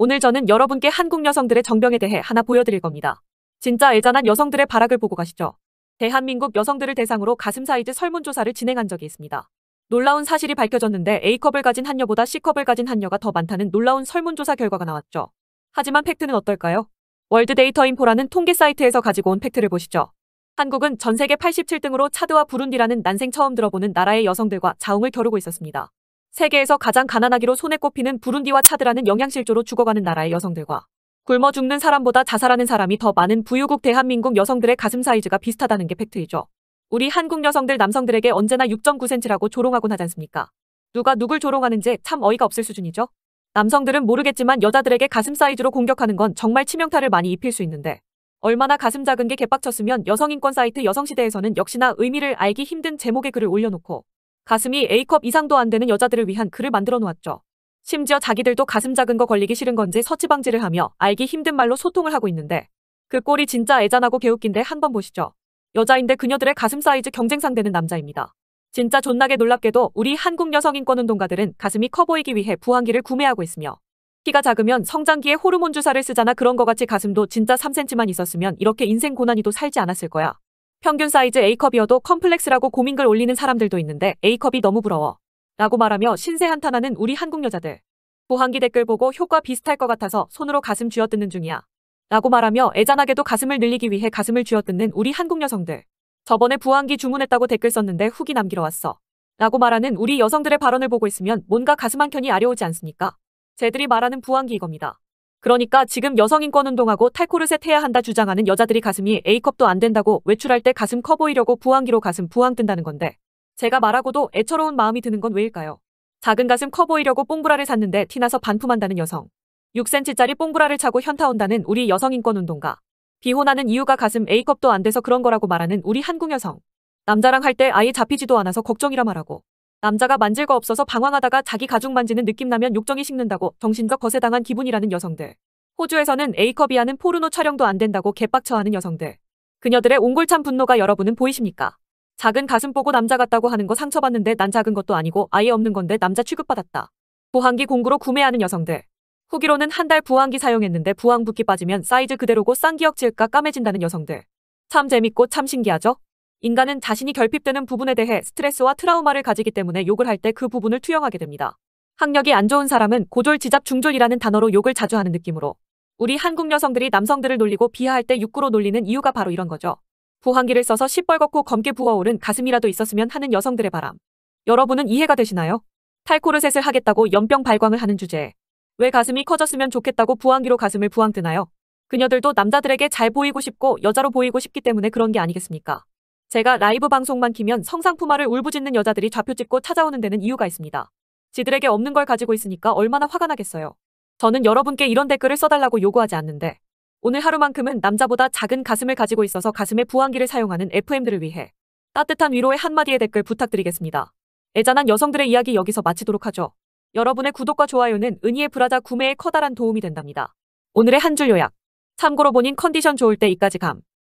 오늘 저는 여러분께 한국 여성들의 정병에 대해 하나 보여드릴 겁니다. 진짜 애잔한 여성들의 발악을 보고 가시죠. 대한민국 여성들을 대상으로 가슴 사이즈 설문조사를 진행한 적이 있습니다. 놀라운 사실이 밝혀졌는데 A컵을 가진 한여보다 C컵을 가진 한여가 더 많다는 놀라운 설문조사 결과가 나왔죠. 하지만 팩트는 어떨까요? 월드데이터인포라는 통계 사이트에서 가지고 온 팩트를 보시죠. 한국은 전 세계 87등으로 차드와 부룬디라는 난생 처음 들어보는 나라의 여성들과 자웅을 겨루고 있었습니다. 세계에서 가장 가난하기로 손에 꼽히는 부룬디와 차드라는 영양실조로 죽어가는 나라의 여성들과 굶어 죽는 사람보다 자살하는 사람이 더 많은 부유국 대한민국 여성들의 가슴 사이즈가 비슷하다는 게 팩트이죠. 우리 한국 여성들 남성들에게 언제나 6.9cm라고 조롱하곤 하지 않습니까? 누가 누굴 조롱하는지 참 어이가 없을 수준이죠. 남성들은 모르겠지만 여자들에게 가슴 사이즈로 공격하는 건 정말 치명타를 많이 입힐 수 있는데 얼마나 가슴 작은 게 개빡쳤으면 여성인권 사이트 여성시대에서는 역시나 의미를 알기 힘든 제목의 글을 올려놓고 가슴이 A컵 이상도 안 되는 여자들을 위한 글을 만들어 놓았죠. 심지어 자기들도 가슴 작은 거 걸리기 싫은 건지 서치방지를 하며 알기 힘든 말로 소통을 하고 있는데 그 꼴이 진짜 애잔하고 개웃긴데 한번 보시죠. 여자인데 그녀들의 가슴 사이즈 경쟁 상대는 남자입니다. 진짜 존나게 놀랍게도 우리 한국 여성 인권 운동가들은 가슴이 커 보이기 위해 부항기를 구매하고 있으며 키가 작으면 성장기에 호르몬 주사를 쓰잖아 그런 거 같이 가슴도 진짜 3cm만 있었으면 이렇게 인생 고난이도 살지 않았을 거야. 평균 사이즈 A컵이어도 컴플렉스라고 고민글 올리는 사람들도 있는데 A컵이 너무 부러워. 라고 말하며 신세 한탄하는 우리 한국 여자들. 보한기 댓글 보고 효과 비슷할 것 같아서 손으로 가슴 쥐어뜯는 중이야. 라고 말하며 애잔하게도 가슴을 늘리기 위해 가슴을 쥐어뜯는 우리 한국 여성들. 저번에 부한기 주문했다고 댓글 썼는데 후기 남기러 왔어. 라고 말하는 우리 여성들의 발언을 보고 있으면 뭔가 가슴 한 켠이 아려오지 않습니까? 쟤들이 말하는 부한기 이겁니다. 그러니까 지금 여성인권운동하고 탈코르셋 해야 한다 주장하는 여자들이 가슴이 A컵도 안 된다고 외출할 때 가슴 커 보이려고 부항기로 가슴 부항 뜬다는 건데 제가 말하고도 애처로운 마음이 드는 건 왜일까요? 작은 가슴 커 보이려고 뽕브라를 샀는데 티나서 반품한다는 여성 6cm짜리 뽕브라를 차고 현타 온다는 우리 여성인권운동가 비혼하는 이유가 가슴 A컵도 안 돼서 그런 거라고 말하는 우리 한국 여성 남자랑 할 때 아예 잡히지도 않아서 걱정이라 말하고 남자가 만질 거 없어서 방황하다가 자기 가죽 만지는 느낌 나면 욕정이 식는다고 정신적 거세당한 기분이라는 여성들. 호주에서는 에이커이하는 포르노 촬영도 안 된다고 개빡쳐하는 여성들. 그녀들의 옹골찬 분노가 여러분은 보이십니까? 작은 가슴 보고 남자 같다고 하는 거 상처받는데 난 작은 것도 아니고 아예 없는 건데 남자 취급받았다. 보항기 공구로 구매하는 여성들. 후기로는 한 달 부항기 사용했는데 부항 붓기 빠지면 사이즈 그대로고 쌍기역 지을까 까매진다는 여성들. 참 재밌고 참 신기하죠? 인간은 자신이 결핍되는 부분에 대해 스트레스와 트라우마를 가지기 때문에 욕을 할 때 그 부분을 투영하게 됩니다. 학력이 안 좋은 사람은 고졸, 지잡, 중졸이라는 단어로 욕을 자주 하는 느낌으로 우리 한국 여성들이 남성들을 놀리고 비하할 때 육구로 놀리는 이유가 바로 이런 거죠. 부항기를 써서 시뻘겋고 검게 부어오른 가슴이라도 있었으면 하는 여성들의 바람. 여러분은 이해가 되시나요? 탈코르셋을 하겠다고 연병 발광을 하는 주제에 왜 가슴이 커졌으면 좋겠다고 부항기로 가슴을 부항뜨나요? 그녀들도 남자들에게 잘 보이고 싶고 여자로 보이고 싶기 때문에 그런 게 아니겠습니까? 제가 라이브 방송만 키면 성상품화를 울부짖는 여자들이 좌표 찍고 찾아오는 데는 이유가 있습니다. 지들에게 없는 걸 가지고 있으니까 얼마나 화가 나겠어요. 저는 여러분께 이런 댓글을 써달라고 요구하지 않는데 오늘 하루만큼은 남자보다 작은 가슴을 가지고 있어서 가슴의 부항기를 사용하는 FM들을 위해 따뜻한 위로의 한마디의 댓글 부탁드리겠습니다. 애잔한 여성들의 이야기 여기서 마치도록 하죠. 여러분의 구독과 좋아요는 은희의 브라자 구매에 커다란 도움이 된답니다. 오늘의 한 줄 요약. 참고로 본인 컨디션 좋을 때 이까지 감.